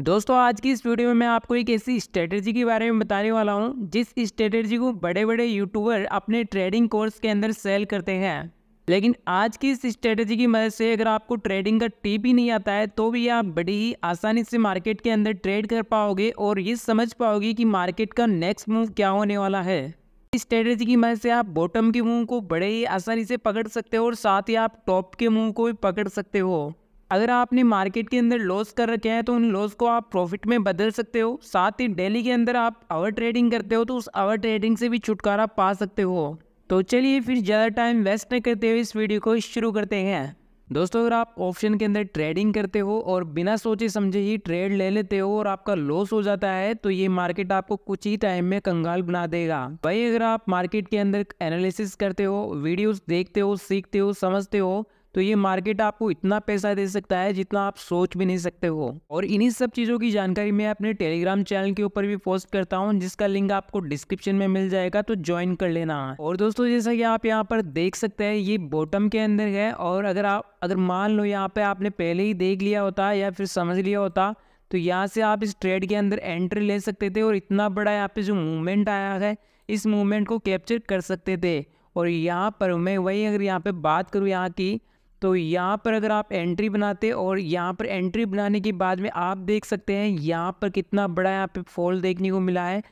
दोस्तों आज की इस वीडियो में मैं आपको एक ऐसी स्ट्रेटेजी के बारे में बताने वाला हूं जिस स्ट्रेटेजी को बड़े बड़े यूट्यूबर अपने ट्रेडिंग कोर्स के अंदर सेल करते हैं लेकिन आज की इस स्ट्रेटेजी की मदद से अगर आपको ट्रेडिंग का टिप ही नहीं आता है तो भी आप बड़ी ही आसानी से मार्केट के अंदर ट्रेड कर पाओगे और ये समझ पाओगे कि मार्केट का नेक्स्ट मूव क्या होने वाला है इस स्ट्रेटेजी की मदद से आप बॉटम के मुंह को बड़े ही आसानी से पकड़ सकते हो और साथ ही आप टॉप के मुंह को भी पकड़ सकते हो अगर आपने मार्केट के अंदर लॉस कर रखे हैं तो उन लॉस को आप प्रॉफिट में बदल सकते हो साथ ही डेली के अंदर आप आवर ट्रेडिंग करते हो तो उस आवर ट्रेडिंग से भी छुटकारा पा सकते हो तो चलिए फिर ज़्यादा टाइम वेस्ट न करते हुए इस वीडियो को शुरू करते हैं दोस्तों अगर आप ऑप्शन के अंदर ट्रेडिंग करते हो और बिना सोचे समझे ही ट्रेड ले लेते हो और आपका लॉस हो जाता है तो ये मार्केट आपको कुछ ही टाइम में कंगाल बना देगा वही अगर आप मार्केट के अंदर एनालिसिस करते हो वीडियोस देखते हो सीखते हो समझते हो तो ये मार्केट आपको इतना पैसा दे सकता है जितना आप सोच भी नहीं सकते हो और इन्हीं सब चीज़ों की जानकारी मैं अपने टेलीग्राम चैनल के ऊपर भी पोस्ट करता हूँ जिसका लिंक आपको डिस्क्रिप्शन में मिल जाएगा तो ज्वाइन कर लेना और दोस्तों जैसा कि आप यहाँ पर देख सकते हैं ये बॉटम के अंदर है और अगर आप अगर मान लो यहाँ पे आपने पहले ही देख लिया होता या फिर समझ लिया होता तो यहाँ से आप इस ट्रेड के अंदर एंट्री ले सकते थे और इतना बड़ा यहाँ पे जो मूवमेंट आया है इस मूवमेंट को कैप्चर कर सकते थे और यहाँ पर मैं वही अगर यहाँ पे बात करूँ यहाँ की तो यहाँ पर अगर आप एंट्री बनाते और यहाँ पर एंट्री बनाने के बाद में आप देख सकते हैं यहाँ पर कितना बड़ा यहाँ पे फॉल देखने को मिला है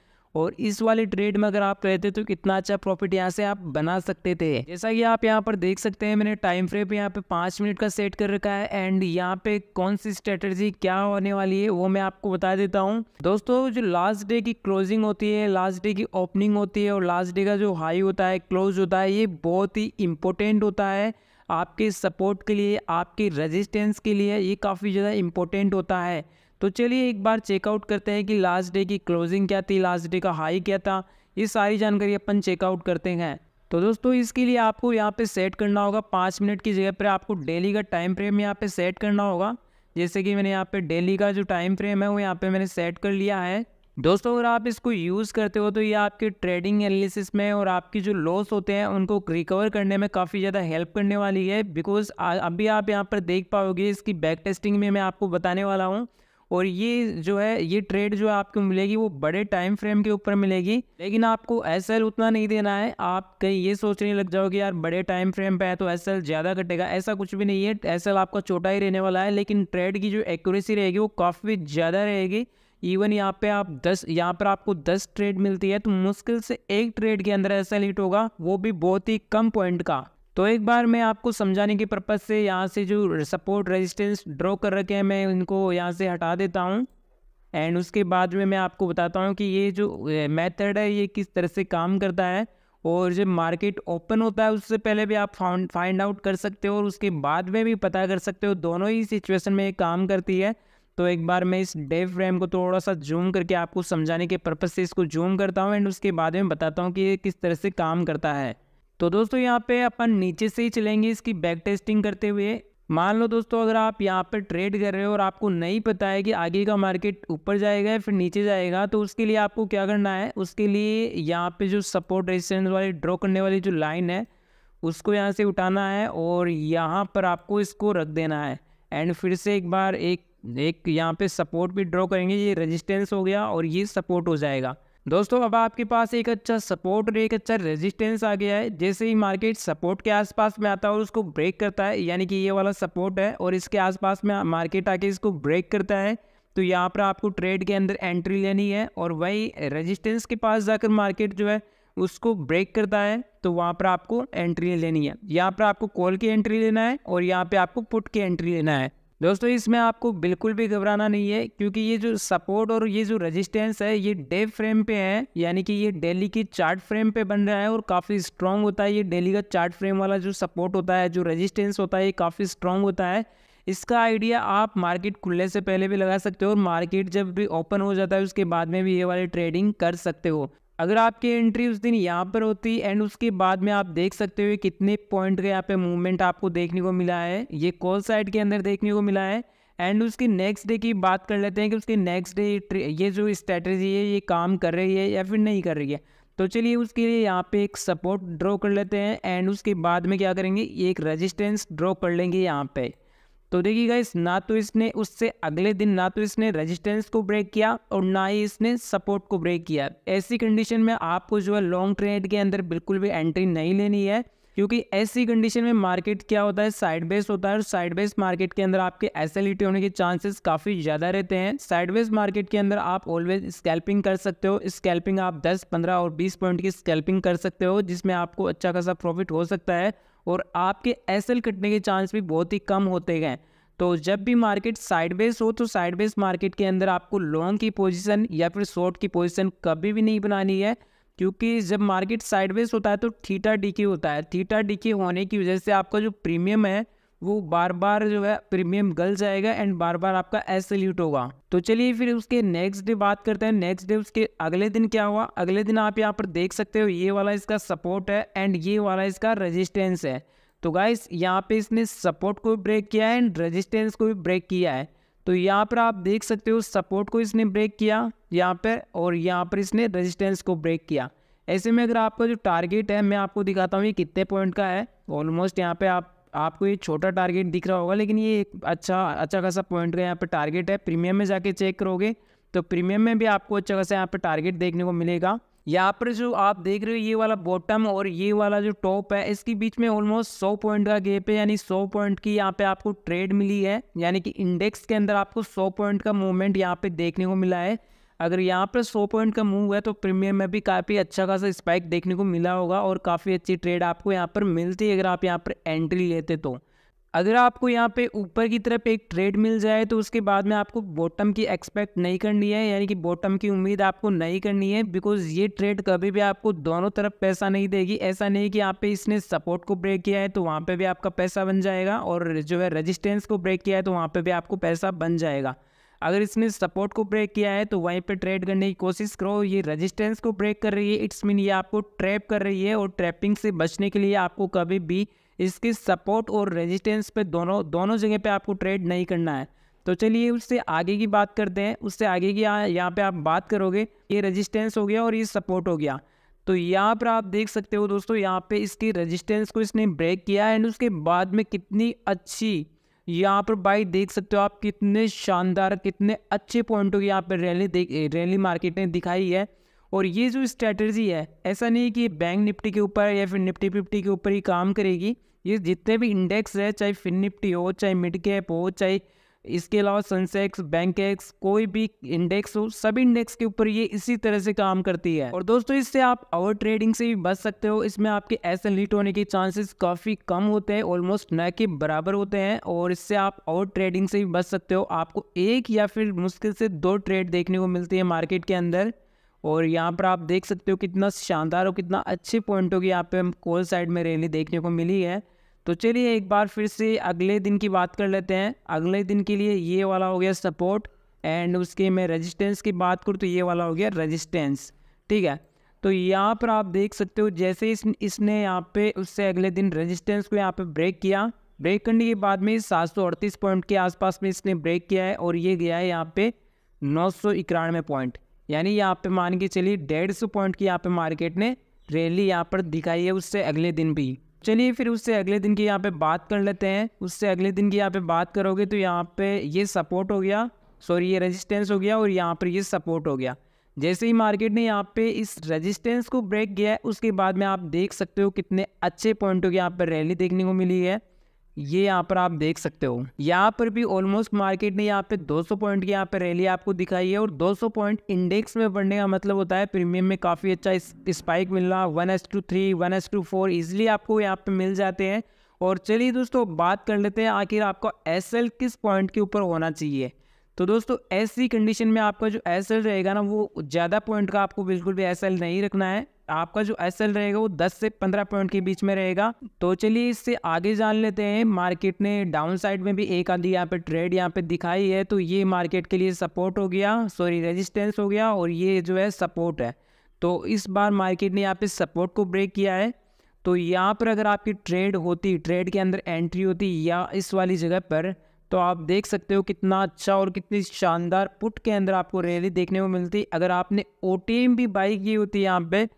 और इस वाले ट्रेड में अगर आप रहते तो कितना अच्छा प्रॉफिट यहाँ से आप बना सकते थे जैसा कि आप यहाँ पर देख सकते हैं मैंने टाइम फ्रेम यहाँ पे पाँच मिनट का सेट कर रखा है एंड यहाँ पे कौन सी स्ट्रेटर्जी क्या होने वाली है वो मैं आपको बता देता हूँ दोस्तों जो लास्ट डे की क्लोजिंग होती है लास्ट डे की ओपनिंग होती है और लास्ट डे का जो हाई होता है क्लोज होता है ये बहुत ही इम्पोर्टेंट होता है आपके सपोर्ट के लिए आपकी रेजिस्टेंस के लिए ये काफ़ी ज़्यादा इम्पोर्टेंट होता है तो चलिए एक बार चेकआउट करते हैं कि लास्ट डे की क्लोजिंग क्या थी लास्ट डे का हाई क्या था ये सारी जानकारी अपन चेकआउट करते हैं तो दोस्तों इसके लिए आपको यहाँ पे सेट करना होगा पाँच मिनट की जगह पर आपको डेली का टाइम फ्रेम यहाँ पे सेट करना होगा जैसे कि मैंने यहाँ पे डेली का जो टाइम फ्रेम है वो यहाँ पे मैंने सेट कर लिया है दोस्तों अगर आप इसको यूज़ करते हो तो ये आपके ट्रेडिंग एनालिसिस में और आपकी जो लॉस होते हैं उनको रिकवर करने में काफ़ी ज़्यादा हेल्प करने वाली है बिकॉज अभी आप यहाँ पर देख पाओगे इसकी बैक टेस्टिंग में मैं आपको बताने वाला हूँ और ये जो है ये ट्रेड जो है आपको मिलेगी वो बड़े टाइम फ्रेम के ऊपर मिलेगी लेकिन आपको एस उतना नहीं देना है आप कहीं ये सोचने लग जाओगे यार बड़े टाइम फ्रेम पे है तो एस ज़्यादा कटेगा ऐसा कुछ भी नहीं है एस आपका छोटा ही रहने वाला है लेकिन ट्रेड की जो एक्यूरेसी रहेगी वो काफ़ी ज़्यादा रहेगी इवन यहाँ पे आप दस यहाँ पर आपको दस ट्रेड मिलती है तो मुश्किल से एक ट्रेड के अंदर ऐसा लीट होगा वो भी बहुत ही कम पॉइंट का तो एक बार मैं आपको समझाने के पर्पज़ से यहाँ से जो सपोर्ट रेजिस्टेंस ड्रॉ कर रखे हैं मैं इनको यहाँ से हटा देता हूँ एंड उसके बाद में मैं आपको बताता हूँ कि ये जो मेथड है ये किस तरह से काम करता है और जब मार्केट ओपन होता है उससे पहले भी आप फाउंड फाइंड आउट कर सकते हो और उसके बाद में भी पता कर सकते हो दोनों ही सिचुएशन में काम करती है तो एक बार मैं इस डे फ्रेम को थोड़ा सा जूम करके आपको समझाने के पर्पज़ से इसको जूम करता हूँ एंड उसके बाद में बताता हूँ कि ये किस तरह से काम करता है तो दोस्तों यहाँ पे अपन नीचे से ही चलेंगे इसकी बैक टेस्टिंग करते हुए मान लो दोस्तों अगर आप यहाँ पर ट्रेड कर रहे हो और आपको नहीं पता है कि आगे का मार्केट ऊपर जाएगा या फिर नीचे जाएगा तो उसके लिए आपको क्या करना है उसके लिए यहाँ पे जो सपोर्ट रेजिस्टेंस वाली ड्रॉ करने वाली जो लाइन है उसको यहाँ से उठाना है और यहाँ पर आपको इसको रख देना है एंड फिर से एक बार एक एक यहाँ पे सपोर्ट भी ड्रॉ करेंगे ये रेजिस्टेंस हो गया और ये सपोर्ट हो जाएगा दोस्तों अब आपके पास एक अच्छा सपोर्ट और एक अच्छा रेजिस्टेंस आ गया है जैसे ही मार्केट सपोर्ट के आसपास में आता है और उसको ब्रेक करता है यानी कि ये वाला सपोर्ट है और इसके आसपास में मार्केट आके इसको ब्रेक करता है तो यहाँ पर आपको ट्रेड के अंदर एंट्री लेनी है और वही रजिस्टेंस के पास जाकर मार्केट जो है उसको ब्रेक करता है तो वहाँ पर आपको एंट्री लेनी है यहाँ पर आपको कॉल की एंट्री लेना है और यहाँ पर आपको पुट की एंट्री लेना है दोस्तों इसमें आपको बिल्कुल भी घबराना नहीं है क्योंकि ये जो सपोर्ट और ये जो रेजिस्टेंस है ये डे फ्रेम पे है यानी कि ये डेली की चार्ट फ्रेम पे बन रहा है और काफ़ी स्ट्रांग होता है ये डेली का चार्ट फ्रेम वाला जो सपोर्ट होता है जो रेजिस्टेंस होता है ये काफ़ी स्ट्रांग होता है इसका आइडिया आप मार्केट खुलने से पहले भी लगा सकते हो और मार्केट जब भी ओपन हो जाता है उसके बाद में भी ये वाली ट्रेडिंग कर सकते हो अगर आपकी एंट्री उस दिन यहाँ पर होती एंड उसके बाद में आप देख सकते हो कितने पॉइंट का यहाँ पे मूवमेंट आपको देखने को मिला है ये कॉल साइड के अंदर देखने को मिला है एंड उसकी नेक्स्ट डे की बात कर लेते हैं कि उसकी नेक्स्ट डे ये जो स्ट्रेटजी है ये काम कर रही है या फिर नहीं कर रही है तो चलिए उसके लिए यहाँ पे एक सपोर्ट ड्रॉ कर लेते हैं एंड उसके बाद में क्या करेंगे एक रेजिस्टेंस ड्रॉ कर लेंगे यहाँ पे तो देखिए गाइस ना तो इसने उससे अगले दिन ना तो इसने रेजिस्टेंस को ब्रेक किया और ना ही इसने सपोर्ट को ब्रेक किया ऐसी कंडीशन में आपको जो है लॉन्ग ट्रेड के अंदर बिल्कुल भी एंट्री नहीं लेनी है क्योंकि ऐसी कंडीशन में मार्केट क्या होता है साइड बेस होता है और साइड बेस मार्केट के अंदर आपके एस होने के चांसेस काफ़ी ज़्यादा रहते हैं साइड बेस मार्केट के अंदर आप ऑलवेज स्कैल्पिंग कर सकते हो स्कैल्पिंग आप 10, 15 और 20 पॉइंट की स्कैल्पिंग कर सकते हो जिसमें आपको अच्छा खासा प्रॉफिट हो सकता है और आपके एस कटने के चांस भी बहुत ही कम होते गए तो जब भी मार्केट साइडवेज हो तो साइडवेज मार्केट के अंदर आपको लॉन्ग की पोजीशन या फिर शॉर्ट की पोजीशन कभी भी नहीं बनानी है क्योंकि जब मार्केट साइडवेज होता है तो थीटा डीके होता है थीटा डीके होने की वजह से आपका जो प्रीमियम है वो बार बार जो है प्रीमियम गल जाएगा एंड बार बार आपका एसल्यूट होगा तो चलिए फिर उसके नेक्स्ट डे बात करते हैं नेक्स्ट डे उसके अगले दिन क्या हुआ अगले दिन आप यहाँ पर देख सकते हो ये वाला इसका सपोर्ट है एंड ये वाला इसका रजिस्टेंस है तो गाइस यहाँ पे इसने सपोर्ट को भी ब्रेक किया है एंड रजिस्टेंस को भी ब्रेक किया है तो यहाँ पर आप देख सकते हो सपोर्ट को इसने ब्रेक किया यहाँ पर और यहाँ पर इसने रजिस्टेंस को ब्रेक किया ऐसे में अगर आपका जो टारगेट है मैं आपको दिखाता हूँ ये कितने पॉइंट का है ऑलमोस्ट यहाँ पे आप आपको ये छोटा टारगेट दिख रहा होगा लेकिन ये एक अच्छा अच्छा खासा पॉइंट का यहाँ पर टारगेट है प्रीमियम में जाके चेक करोगे तो प्रीमियम में भी आपको अच्छा खासा यहाँ पर टारगेट देखने को मिलेगा यहाँ पर जो आप देख रहे हो ये वाला बॉटम और ये वाला जो टॉप है इसके बीच में ऑलमोस्ट सौ पॉइंट का गेप है यानी सौ पॉइंट की यहाँ पे आपको ट्रेड मिली है यानी कि इंडेक्स के अंदर आपको सौ पॉइंट का मूवमेंट यहाँ पे देखने को मिला है अगर यहाँ पर सौ पॉइंट का मूव है तो प्रीमियम में भी काफ़ी अच्छा खासा स्पाइक देखने को मिला होगा और काफ़ी अच्छी ट्रेड आपको यहाँ पर मिलती है अगर आप यहाँ पर एंट्री लेते तो अगर आपको यहाँ पे ऊपर की तरफ एक ट्रेड मिल जाए तो उसके बाद में आपको बॉटम की एक्सपेक्ट नहीं करनी है यानी कि बॉटम की उम्मीद आपको नहीं करनी है बिकॉज ये ट्रेड कभी भी आपको दोनों तरफ पैसा नहीं देगी ऐसा नहीं कि यहाँ पे इसने सपोर्ट को ब्रेक किया है तो वहाँ पे भी आपका पैसा बन जाएगा और जो है रजिस्टेंस को ब्रेक किया है तो वहाँ पर भी आपको पैसा बन जाएगा अगर इसने सपोर्ट को ब्रेक किया है तो वहीं पर ट्रेड करने की कोशिश करो ये रजिस्टेंस को ब्रेक कर रही है इट्स मीन ये आपको ट्रैप कर रही है और ट्रैपिंग से बचने के लिए आपको कभी भी इसके सपोर्ट और रेजिस्टेंस पे दोनों दोनों जगह पे आपको ट्रेड नहीं करना है तो चलिए उससे आगे की बात करते हैं उससे आगे की यहाँ पर आप बात करोगे ये रजिस्टेंस हो गया और ये सपोर्ट हो गया तो यहाँ पर आप देख सकते हो दोस्तों यहाँ पर इसकी रजिस्टेंस को इसने ब्रेक किया एंड उसके बाद में कितनी अच्छी यहाँ पर भाई देख सकते हो आप कितने शानदार कितने अच्छे पॉइंटों की यहाँ पर रैली देख रैली मार्केट ने दिखाई है और ये जो स्ट्रैटर्जी है ऐसा नहीं कि बैंक निफ्टी के ऊपर या फिर निफ्टी फिफ्टी के ऊपर ही काम करेगी ये जितने भी इंडेक्स है चाहे फिन निफ्टी हो चाहे मिड कैप हो चाहे इसके अलावा सेंसेक्स बैंक एक्स कोई भी इंडेक्स हो सब इंडेक्स के ऊपर ये इसी तरह से काम करती है और दोस्तों इससे आप ओवर ट्रेडिंग से भी बच सकते हो इसमें आपके ऐसे लीट होने के चांसेस काफ़ी कम होते हैं ऑलमोस्ट न के बराबर होते हैं और इससे आप ओवर ट्रेडिंग से भी बच सकते हो आपको एक या फिर मुश्किल से दो ट्रेड देखने को मिलती है मार्केट के अंदर और यहाँ पर आप देख सकते हो कितना शानदार और कितना अच्छे पॉइंटों की यहाँ पे हम कोल साइड में रैली देखने को मिली है तो चलिए एक बार फिर से अगले दिन की बात कर लेते हैं अगले दिन के लिए ये वाला हो गया सपोर्ट एंड उसके मैं रेजिस्टेंस की बात करूँ तो ये वाला हो गया रेजिस्टेंस ठीक है तो यहाँ पर आप देख सकते हो जैसे इस इसने यहाँ पे उससे अगले दिन रेजिस्टेंस को यहाँ पे ब्रेक किया ब्रेक करने के बाद में सात पॉइंट के आसपास में इसने ब्रेक किया है और ये गया है यहाँ पे नौ पॉइंट यानी यहाँ पे मान के चलिए डेढ़ सौ पॉइंट की यहाँ पे मार्केट ने रैली यहाँ पर दिखाई है उससे अगले दिन भी चलिए फिर उससे अगले दिन की यहाँ पे बात कर लेते हैं उससे अगले दिन की यहाँ पे बात करोगे तो यहाँ पे ये सपोर्ट हो गया सॉरी ये रेजिस्टेंस हो गया और यहाँ पर ये सपोर्ट हो गया जैसे ही मार्केट ने यहाँ पे इस रेजिस्टेंस को ब्रेक किया है उसके बाद में आप देख सकते हो कितने अच्छे पॉइंटों की यहाँ पर रैली देखने को मिली है ये यहाँ पर आप देख सकते हो यहाँ पर भी ऑलमोस्ट मार्केट ने यहाँ पे 200 पॉइंट की यहाँ पे रैली आपको दिखाई है और 200 पॉइंट इंडेक्स में बढ़ने का मतलब होता है प्रीमियम में काफ़ी अच्छा स्पाइक मिलना one S two three one S two four easily आपको यहाँ पे मिल जाते हैं और चलिए दोस्तों बात कर लेते हैं आखिर आपको एस एल किस पॉइंट के ऊपर होना चाहिए तो दोस्तों ऐसी कंडीशन में आपका जो एस एल रहेगा ना वो ज़्यादा पॉइंट का आपको बिल्कुल भी एस एल नहीं रखना है आपका जो एस रहेगा वो 10 से 15 पॉइंट के बीच में रहेगा तो चलिए इससे आगे जान लेते हैं मार्केट ने डाउन साइड में भी एक आधी यहाँ पे ट्रेड यहाँ पे दिखाई है तो ये मार्केट के लिए सपोर्ट हो गया सॉरी रेजिस्टेंस हो गया और ये जो है सपोर्ट है तो इस बार मार्केट ने यहाँ पे सपोर्ट को ब्रेक किया है तो यहाँ पर अगर आपकी ट्रेड होती ट्रेड के अंदर एंट्री होती या इस वाली जगह पर तो आप देख सकते हो कितना अच्छा और कितनी शानदार पुट के अंदर आपको रैली देखने को मिलती अगर आपने ओ भी बाई की होती यहाँ पर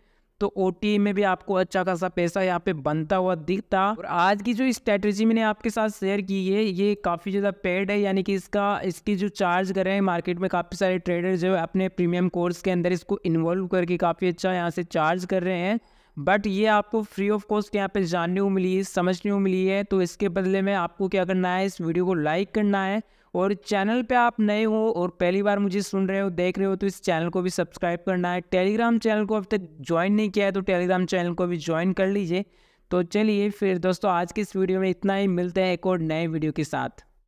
तो ओ में भी आपको अच्छा खासा पैसा यहाँ पे बनता हुआ दिखता और आज की जो स्ट्रेटेजी मैंने आपके साथ शेयर की है ये काफ़ी ज़्यादा पेड है यानी कि इसका इसकी जो चार्ज कर रहे हैं मार्केट में काफ़ी सारे ट्रेडर जो है अपने प्रीमियम कोर्स के अंदर इसको इन्वॉल्व करके काफ़ी अच्छा यहाँ से चार्ज कर रहे हैं बट ये आपको फ्री ऑफ कॉस्ट यहाँ पे जानने को मिली है समझने को मिली है तो इसके बदले में आपको क्या करना है इस वीडियो को लाइक करना है और चैनल पे आप नए हो और पहली बार मुझे सुन रहे हो देख रहे हो तो इस चैनल को भी सब्सक्राइब करना है टेलीग्राम चैनल को अब तक ज्वाइन नहीं किया है तो टेलीग्राम चैनल को भी ज्वाइन कर लीजिए तो चलिए फिर दोस्तों आज की इस वीडियो में इतना ही मिलते हैं एक और नए वीडियो के साथ